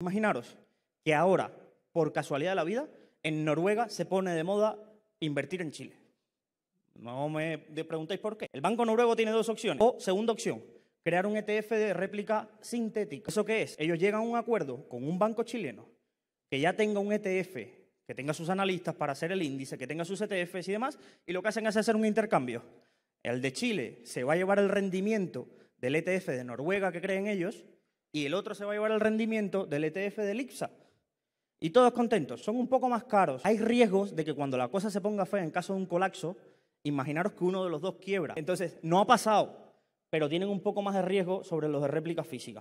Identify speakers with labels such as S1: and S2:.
S1: Imaginaros que ahora, por casualidad de la vida, en Noruega se pone de moda invertir en Chile. No me preguntéis por qué. El Banco Noruego tiene dos opciones. O segunda opción, crear un ETF de réplica sintética. ¿Eso qué es? Ellos llegan a un acuerdo con un banco chileno que ya tenga un ETF, que tenga sus analistas para hacer el índice, que tenga sus ETFs y demás, y lo que hacen es hacer un intercambio. El de Chile se va a llevar el rendimiento del ETF de Noruega que creen ellos y el otro se va a llevar el rendimiento del ETF de IPSA. Y todos contentos, son un poco más caros. Hay riesgos de que cuando la cosa se ponga fea en caso de un colapso, imaginaros que uno de los dos quiebra. Entonces, no ha pasado, pero tienen un poco más de riesgo sobre los de réplica física.